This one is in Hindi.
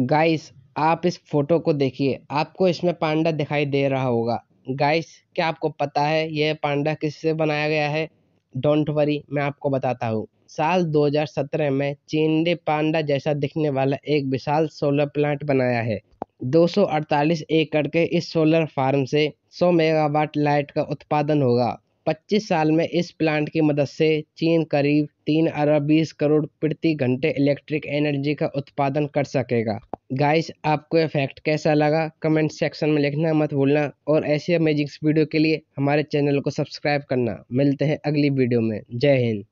गाइस आप इस फोटो को देखिए आपको इसमें पांडा दिखाई दे रहा होगा गाइस क्या आपको पता है यह पांडा किससे बनाया गया है डोंट वरी मैं आपको बताता हूँ साल 2017 में चीन ने पांडा जैसा दिखने वाला एक विशाल सोलर प्लांट बनाया है 248 एकड़ के इस सोलर फार्म से 100 मेगावाट लाइट का उत्पादन होगा 25 साल में इस प्लांट की मदद से चीन करीब तीन अरब बीस करोड़ प्रति घंटे इलेक्ट्रिक एनर्जी का उत्पादन कर सकेगा गाइस आपको यह फैक्ट कैसा लगा कमेंट सेक्शन में लिखना मत भूलना और ऐसे अमेजिंग वीडियो के लिए हमारे चैनल को सब्सक्राइब करना मिलते हैं अगली वीडियो में जय हिंद